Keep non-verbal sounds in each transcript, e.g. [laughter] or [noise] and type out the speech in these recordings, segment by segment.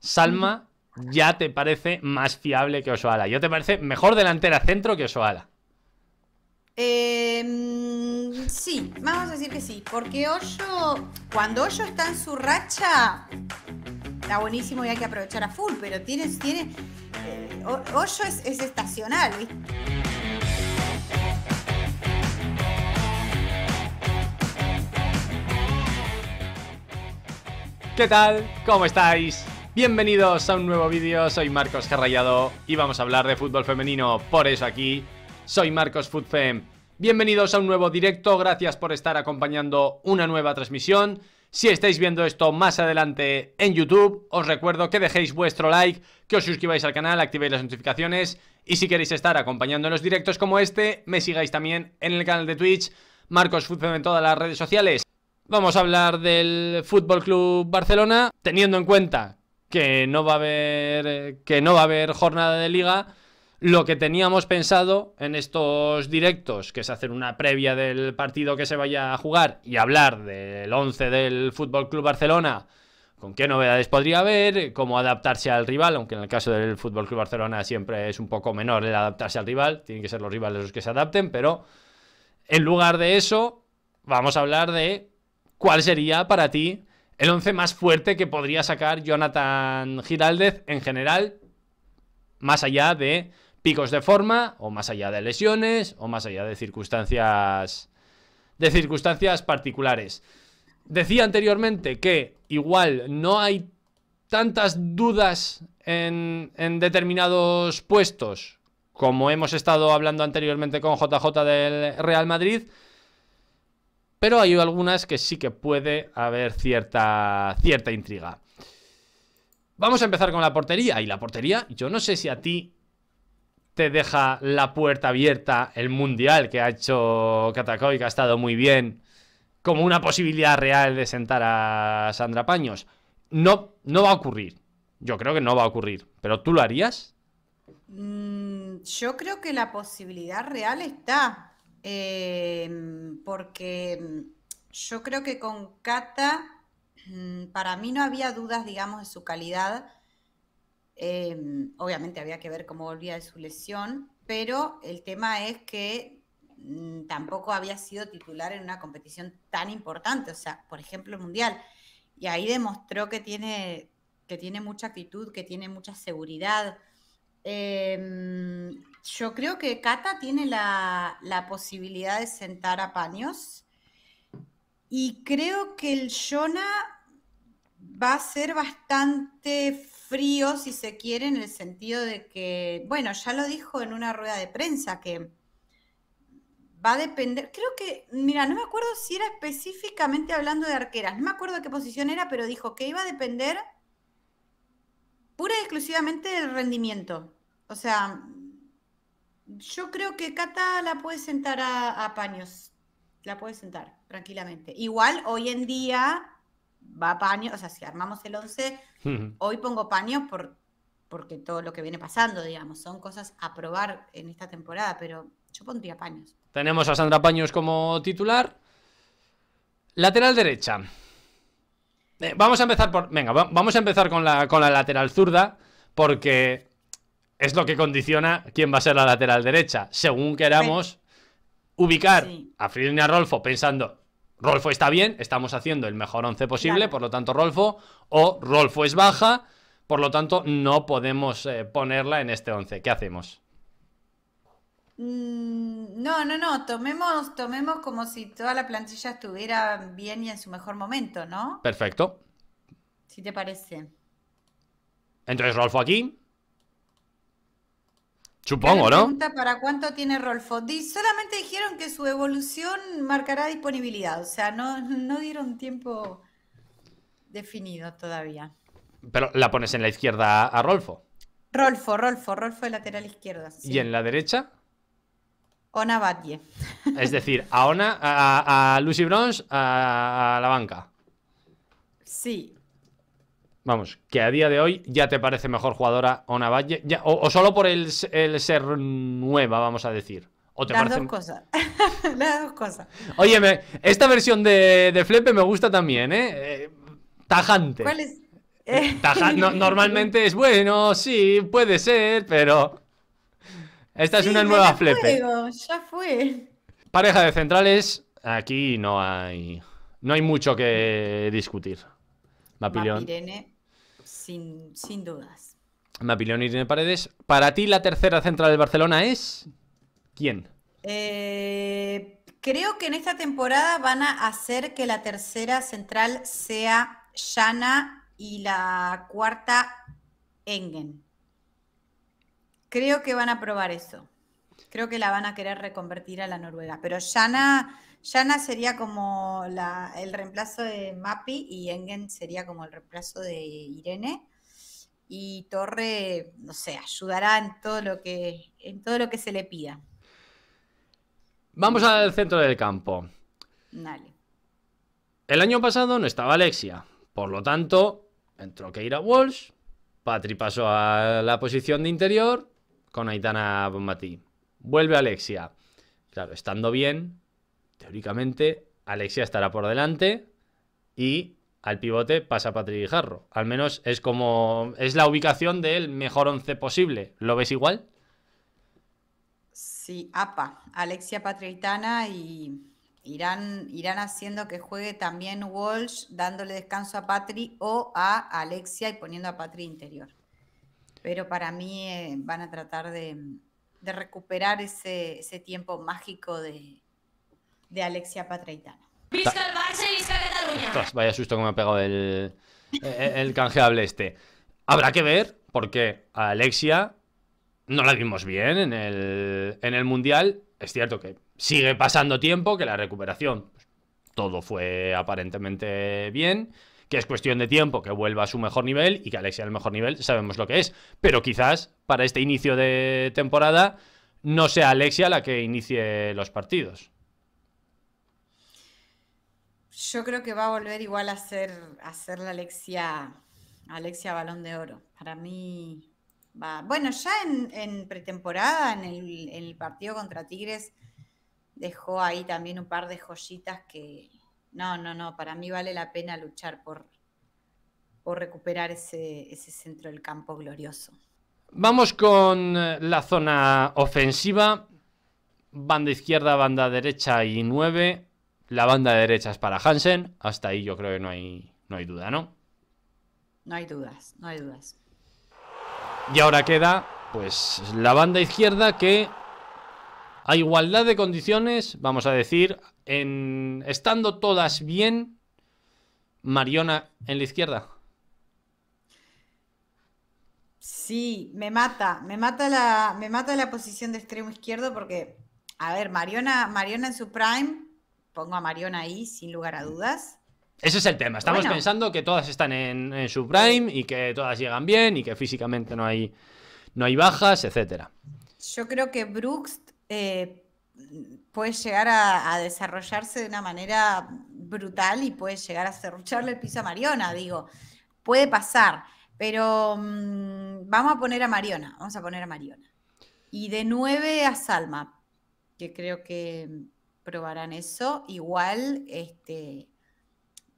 Salma ya te parece más fiable que Osoala. ¿Yo te parece mejor delantera centro que Osoala. Em, sí, vamos a decir que sí. Porque Osho, cuando Osho está en su racha, está buenísimo y hay que aprovechar a full, pero tiene. tiene eh, es, estacional, ¿Qué tal? ¿Cómo estáis? Bienvenidos a un nuevo vídeo, soy Marcos Carrayado y vamos a hablar de fútbol femenino, por eso aquí soy Marcos Futfem. Bienvenidos a un nuevo directo, gracias por estar acompañando una nueva transmisión. Si estáis viendo esto más adelante en YouTube, os recuerdo que dejéis vuestro like, que os suscribáis al canal, activéis las notificaciones y si queréis estar acompañando los directos como este, me sigáis también en el canal de Twitch, Marcos Futfem en todas las redes sociales. Vamos a hablar del Fútbol Club Barcelona, teniendo en cuenta que no va a haber, eh, que no va a haber jornada de liga. Lo que teníamos pensado en estos directos, que es hacer una previa del partido que se vaya a jugar y hablar del 11 del Fútbol Club Barcelona, con qué novedades podría haber, cómo adaptarse al rival, aunque en el caso del Fútbol Club Barcelona siempre es un poco menor el adaptarse al rival, tienen que ser los rivales los que se adapten, pero en lugar de eso, vamos a hablar de cuál sería para ti el 11 más fuerte que podría sacar Jonathan Giraldez en general, más allá de picos de forma, o más allá de lesiones, o más allá de circunstancias, de circunstancias particulares. Decía anteriormente que igual no hay tantas dudas en, en determinados puestos como hemos estado hablando anteriormente con JJ del Real Madrid, pero hay algunas que sí que puede haber cierta, cierta intriga. Vamos a empezar con la portería. Y la portería, yo no sé si a ti te deja la puerta abierta el mundial que ha hecho Catacoy, que ha estado muy bien, como una posibilidad real de sentar a Sandra Paños. No, no va a ocurrir. Yo creo que no va a ocurrir. ¿Pero tú lo harías? Mm, yo creo que la posibilidad real está. Em, porque mm, yo creo que con kata mm, para mí no había dudas, digamos, de su calidad. Em, obviamente había que ver cómo volvía de su lesión, pero el tema es que mm, tampoco había sido titular en una competición tan importante, o sea, por ejemplo, el Mundial. Y ahí demostró que tiene, que tiene mucha actitud, que tiene mucha seguridad. Em, yo creo que Cata tiene la, la posibilidad de sentar a paños. Y creo que el Jonah va a ser bastante frío, si se quiere, en el sentido de que, bueno, ya lo dijo en una rueda de prensa, que va a depender, creo que, mira, no me acuerdo si era específicamente hablando de arqueras, no me acuerdo qué posición era, pero dijo que iba a depender pura y exclusivamente del rendimiento. O sea, yo creo que Cata la puede sentar a, paños. La puede sentar tranquilamente. Igual hoy en día va a paños, o sea, si armamos el 11, hoy pongo paños por, porque todo lo que viene pasando, digamos, son cosas a probar en esta temporada, pero yo pondría paños. Tenemos a Sandra Paños como titular. Lateral derecha. Eh, vamos a empezar por. Venga, vamos a empezar con la, con la lateral zurda. Porque es lo que condiciona quién va a ser la lateral derecha. Según queramos ubicar a Friedrich y a Rolfo pensando, Rolfo está bien, estamos haciendo el mejor once posible, por lo tanto Rolfo, o Rolfo es baja, por lo tanto no podemos eh, ponerla en este once. ¿Qué hacemos? Mm, no, no, no, tomemos, tomemos como si toda la plantilla estuviera bien y en su mejor momento, ¿no? Perfecto. Si te parece. Entonces Rolfo aquí, Supongo, ¿no? Pregunta para cuánto tiene Rolfo. solamente dijeron que su evolución marcará disponibilidad, o sea, no, no dieron tiempo definido todavía. Pero la pones en la izquierda a Rolfo. Rolfo, Rolfo, Rolfo de lateral izquierda. ¿Y en la derecha? Ona Batlle. [laughs] Es decir, a Ona, a, Lucy Bronze, a, la banca. Sí. Vamos, que a día de hoy ya te parece mejor jugadora Ona Valle. o, solo por el, ser nueva, vamos a decir. ¿O te Las [laughs] dos cosas. Oye, esta versión de, de, Flepe me gusta también, ¿eh? eh tajante. ¿Cuál es? Eh, [laughs] normalmente es bueno, sí, puede ser, pero. Esta es una nueva Flepe. ya fue. Pareja de centrales, aquí no hay. No hay mucho que discutir. Mapilón. Irene, sin, dudas. Mapilón Irene Paredes. Para ti, la tercera central de Barcelona es. ¿Quién? Eh, creo que en esta temporada van a hacer que la tercera central sea Llana y la cuarta Engen. Creo que van a probar eso. Creo que la van a querer reconvertir a la noruega. Pero Yana, sería como el reemplazo de Mapi y Engen sería como el reemplazo de Irene. Y Torre, no sé, ayudará en todo lo que, en todo lo que se le pida. Vamos al centro del campo. Dale. El año pasado no estaba Alexia. Por lo tanto, entró Keira Walsh. Patri pasó a la posición de interior con Aitana Bombatí. Vuelve Alexia. Claro, estando bien, teóricamente, Alexia estará por delante y al pivote pasa Patrick Jarro. Al menos es como. Es la ubicación del mejor once posible. ¿Lo ves igual? Sí, APA. Alexia Patriitana y irán, irán haciendo que juegue también Walsh, dándole descanso a Patri o a Alexia y poniendo a Patri interior. Pero para mí eh, van a tratar de, de recuperar ese, tiempo mágico de, de Alexia Patreitana. Visca el vaya susto que me ha pegado el, eh, eh, el, canjeable este. Habrá que ver, porque a Alexia no la vimos bien en el, en el Mundial. Es cierto que sigue pasando tiempo, que la recuperación, pues, todo fue aparentemente bien que es cuestión de tiempo que vuelva a su mejor nivel y que Alexia al el mejor nivel sabemos lo que es. Pero quizás para este inicio de temporada no sea Alexia la que inicie los partidos. Yo creo que va a volver igual a ser, la Alexia, Alexia Balón de Oro. Para mí va. Bueno, ya en, pretemporada, en el partido contra Tigres, dejó ahí también un par de joyitas que, no, no, no, para mí vale la pena luchar por, por recuperar ese, centro del campo glorioso. Vamos con eh, la zona ofensiva. Banda izquierda, banda derecha y 9. La banda derecha es para Hansen. Hasta ahí yo creo que no hay, no hay duda, ¿no? No hay dudas, no hay dudas. Y ahora queda, pues, la banda izquierda que a igualdad de condiciones, vamos a decir, en, estando todas bien, Mariona en la izquierda. Sí, me mata, me mata la, me mata la posición de extremo izquierdo porque, a ver, Mariona, en su prime, pongo a Mariona ahí sin lugar a dudas. Ese es el tema. Estamos pensando que todas están en, su prime y que todas llegan bien y que físicamente no hay, no hay bajas, etcétera. Yo creo que Brooks eh, puede llegar a, desarrollarse de una manera brutal y puede llegar a cerrucharle el piso a Mariona, digo, puede pasar, pero mm, vamos a poner a Mariona, vamos a poner a Mariona. Y de 9 a Salma, que creo que probarán eso, igual este,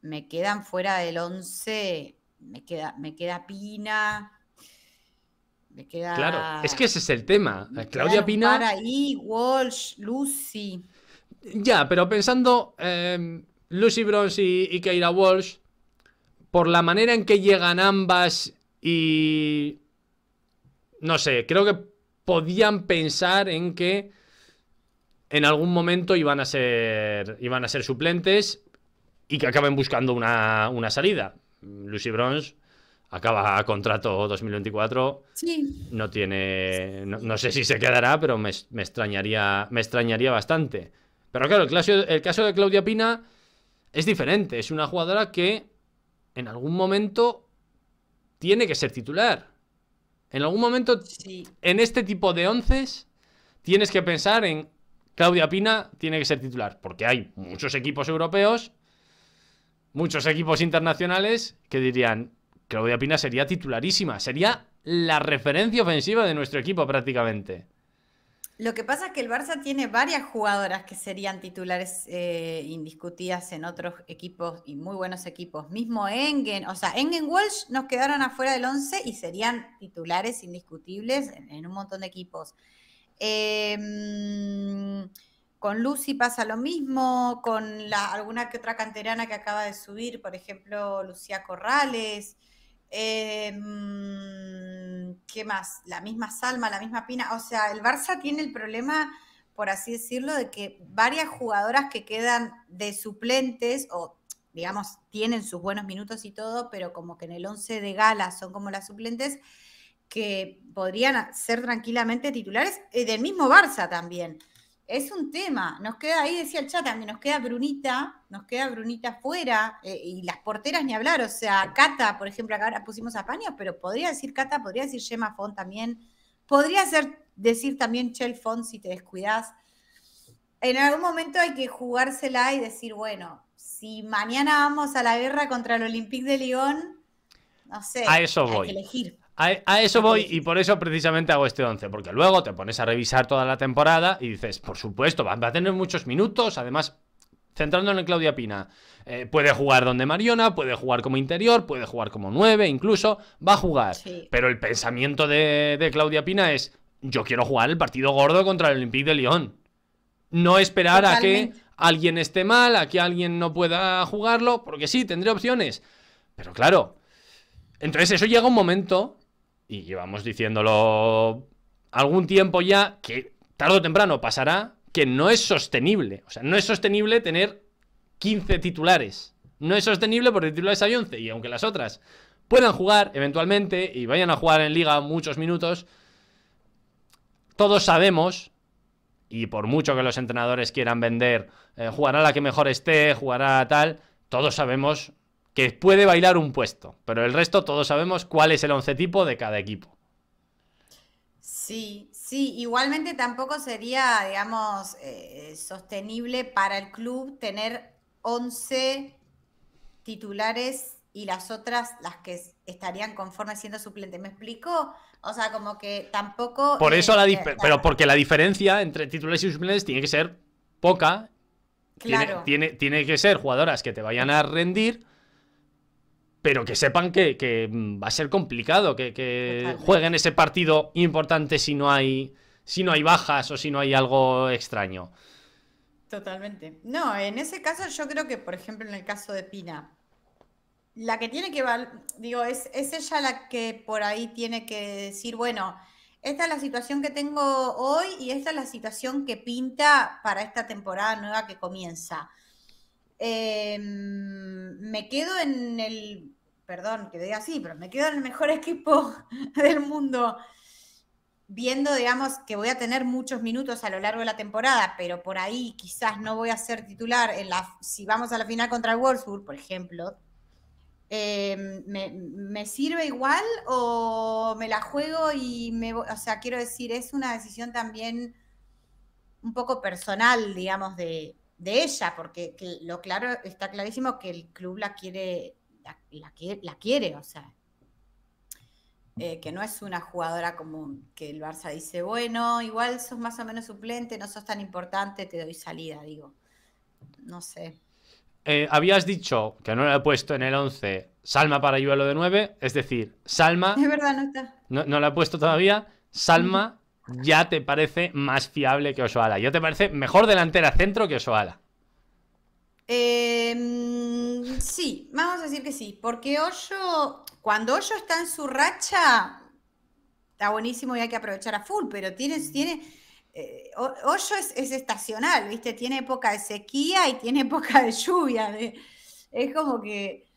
me quedan fuera del 11, me queda, me queda Pina, Claro, es que ese es el tema. Claudia Pinar. Para ahí, Walsh, Lucy. Ya, pero pensando em, Lucy Bronze y, Keira Walsh, por la manera en que llegan ambas y. No sé, creo que podían pensar en que en algún momento iban a ser, iban a ser suplentes y que acaben buscando una, una salida. Lucy Bronze acaba contrato 2024. No tiene. No, sé si se quedará, pero me, extrañaría, me extrañaría bastante. Pero claro, el caso, el caso de Claudia Pina es diferente. Es una jugadora que en algún momento tiene que ser titular. En algún momento, en este tipo de once tienes que pensar en Claudia Pina tiene que ser titular. Porque hay muchos equipos europeos, muchos equipos internacionales que dirían, Claudia Pina sería titularísima, sería la referencia ofensiva de nuestro equipo prácticamente. Lo que pasa es que el Barça tiene varias jugadoras que serían titulares eh, indiscutidas en otros equipos y muy buenos equipos. Mismo Engen, o sea, Engen Walsh nos quedaron afuera del 11 y serían titulares indiscutibles en, un montón de equipos. Em, con Lucy pasa lo mismo, con alguna que otra canterana que acaba de subir, por ejemplo, Lucía Corrales. Em, ¿Qué más? La misma Salma, la misma Pina. O sea, el Barça tiene el problema, por así decirlo, de que varias jugadoras que quedan de suplentes o digamos, tienen sus buenos minutos y todo, pero como que en el once de gala son como las suplentes, que podrían ser tranquilamente titulares eh, del mismo Barça también es un tema. Nos queda, ahí decía el chat también, nos queda Brunita, nos queda Brunita fuera, eh, y las porteras ni hablar, o sea, Cata, por ejemplo, acá ahora pusimos a Pania pero podría decir Cata, podría decir Gemma Font también, podría ser, decir también Chel Font si te descuidas. En algún momento hay que jugársela y decir, bueno, si mañana vamos a la guerra contra el Olympique de Lyon, no sé, a eso hay voy. que elegir. A, eso voy y por eso precisamente hago este 11, porque luego te pones a revisar toda la temporada y dices, por supuesto, va, a tener muchos minutos, además, centrándonos en Claudia Pina, eh, puede jugar donde Mariona, puede jugar como interior, puede jugar como 9, incluso, va a jugar. Pero el pensamiento de, Claudia Pina es, yo quiero jugar el partido gordo contra el Olympique de Lyon. No esperar a que alguien esté mal, a que alguien no pueda jugarlo, porque sí, tendré opciones. Pero claro, entonces eso llega un momento y llevamos diciéndolo algún tiempo ya, que tarde o temprano pasará, que no es sostenible. O sea, no es sostenible tener 15 titulares. No es sostenible porque titulares hay 11 y aunque las otras puedan jugar eventualmente y vayan a jugar en liga muchos minutos, todos sabemos, y por mucho que los entrenadores quieran vender, eh, jugará la que mejor esté, jugará tal, todos sabemos que puede bailar un puesto, pero el resto todos sabemos cuál es el once tipo de cada equipo. Sí, sí, igualmente tampoco sería, digamos, eh, sostenible para el club tener 11 titulares y las otras las que estarían Conforme siendo suplentes, ¿Me explico? O sea, como que tampoco... Por eso la... pero porque la diferencia entre titulares y suplentes tiene que ser poca. Claro. tiene, tiene que ser jugadoras que te vayan a rendir pero que sepan que, mm, va a ser complicado que, que jueguen ese partido importante si no hay si no hay bajas o si no hay algo extraño. Totalmente. No, en ese caso yo creo que, por ejemplo, en el caso de Pina, la que tiene que, digo, es ella la que por ahí tiene que decir, bueno, esta es la situación que tengo hoy y esta es la situación que pinta para esta temporada nueva que comienza. Em, me quedo en el, perdón que diga así, pero me quedo en el mejor [laughs] equipo del mundo, viendo, digamos, que voy a tener muchos minutos a lo largo de la temporada, pero por ahí quizás no voy a ser titular si vamos a la final contra el Wolfsburg, por ejemplo. Em, me, sirve igual o me la juego y me o sea quiero decir es una decisión también un poco personal digamos de, de ella, porque lo claro está clarísimo que el club la quiere, la, quiere, o sea, eh, que no es una jugadora común, que el Barça dice, bueno, igual sos más o menos suplente, no sos tan importante, te doy salida, digo, no sé. Eh, habías dicho que no le ha puesto en el 11 Salma para llevarlo de 9, es decir, Salma. Es verdad, no está. No, la he puesto todavía. Salma ya te parece más fiable que Osoala. yo te parece mejor delantera centro que Osoala. Em, sí, vamos a decir que sí, porque Oso cuando Oso está en su racha, está buenísimo y hay que aprovechar a full, pero tiene, tiene eh, es, estacional, ¿viste? Tiene época de sequía y tiene [laughs] época de lluvia. es como que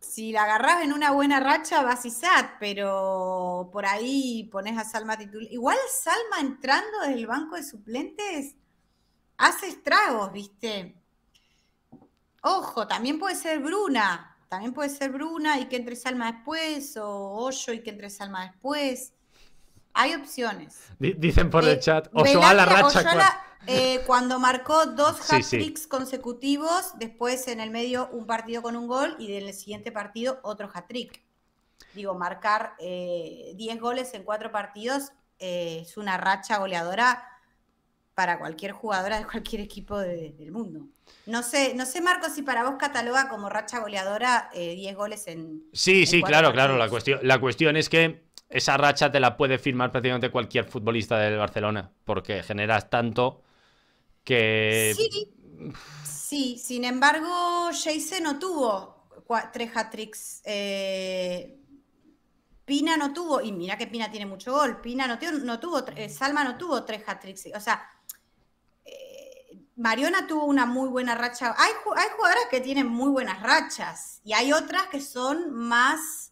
si la agarrás en una buena racha, vas y sat, pero por ahí pones a Salma titular. Igual Salma entrando desde el banco de suplentes hace estragos, ¿viste? Ojo, también puede ser Bruna, también puede ser Bruna y que entre Salma después, o Hoyo y que entre Salma después. Hay opciones. dicen por el eh, chat, a la racha. Oshola eh, cuando marcó dos hat-tricks consecutivos, después en el medio un partido con un gol y en el siguiente partido otro hat-trick. Digo, marcar 10 eh, goles en cuatro partidos es una racha goleadora para cualquier jugadora de cualquier equipo del mundo. No sé, no sé, Marco, si para vos cataloga como racha goleadora 10 goles en. Sí, sí, claro, claro. La cuestión, la cuestión es que esa racha te la puede firmar prácticamente cualquier futbolista del Barcelona, porque generas tanto que... Sí, sí. sin embargo, Jace no tuvo tres hat-tricks. Eh, Pina no tuvo, y mira que Pina tiene mucho gol, Pina no, tuvo, no tuvo eh, Salma no tuvo tres hat-tricks, o sea, eh, Mariona tuvo una muy buena racha. Hay, hay, jugadoras que tienen muy buenas rachas y hay otras que son más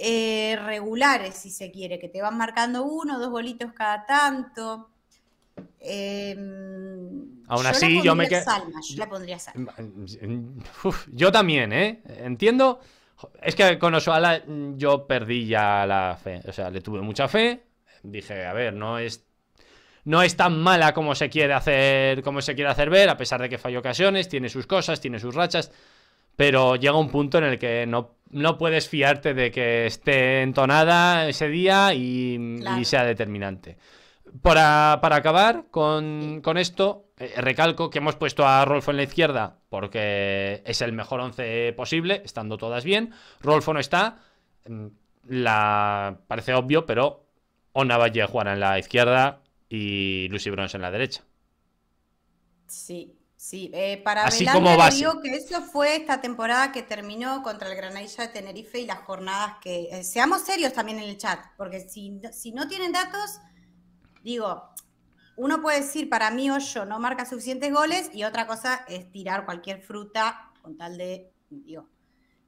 eh, regulares, si se quiere, que te van marcando uno, dos bolitos cada tanto. Em, Aún así, yo me quedo. [laughs] Yo también, ¿eh? Entiendo. Es que con Osoala mm, yo perdí ya la fe. O sea, le tuve mucha fe. Dije, a ver, no es. No es tan mala como se quiere hacer. Como se quiere hacer ver. A pesar de que falló ocasiones. Tiene sus cosas, tiene sus rachas pero llega un punto en el que no, puedes fiarte de que esté entonada ese día y, sea determinante. Para, acabar con, esto, eh, recalco que hemos puesto a Rolfo en la izquierda porque es el mejor once posible, estando todas bien. Rolfo no está, mm, la parece obvio, pero Ona Valle jugará en la izquierda y Lucy Brons en la derecha. Sí, Sí, eh, para ver Belanda, digo que eso fue esta temporada que terminó contra el Granadilla de Tenerife y las jornadas que... Eh, seamos serios también en el chat, porque si, si no tienen datos, digo, uno puede decir, para mí yo, no marca suficientes goles y otra cosa es tirar cualquier fruta con tal de...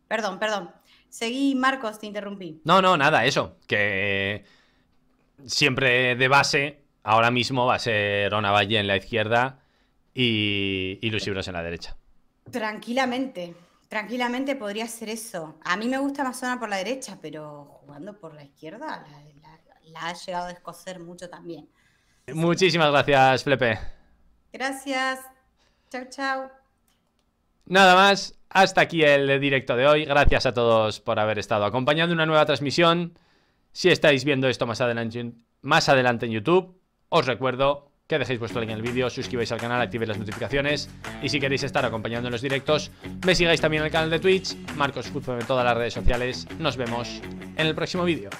perdón, perdón. Seguí, Marcos, te interrumpí. No, no, nada, eso. Que siempre de base, ahora mismo va a ser Ona Valle en la izquierda y, y libros en la derecha. Tranquilamente, tranquilamente podría ser eso. A mí me gusta más zona por la derecha, pero jugando por la izquierda la, ha llegado a escocer mucho también. Muchísimas gracias, Flepe. Gracias. Chao, chao. Nada más, hasta aquí el directo de hoy. Gracias a todos por haber estado acompañando una nueva transmisión. Si estáis viendo esto más adelante en YouTube, os recuerdo que dejéis vuestro like en el vídeo, suscribáis al canal, activéis las notificaciones y si queréis estar acompañando en los directos, me sigáis también en el canal de Twitch, Marcos Fútbol en todas las redes sociales. Nos vemos en el próximo vídeo.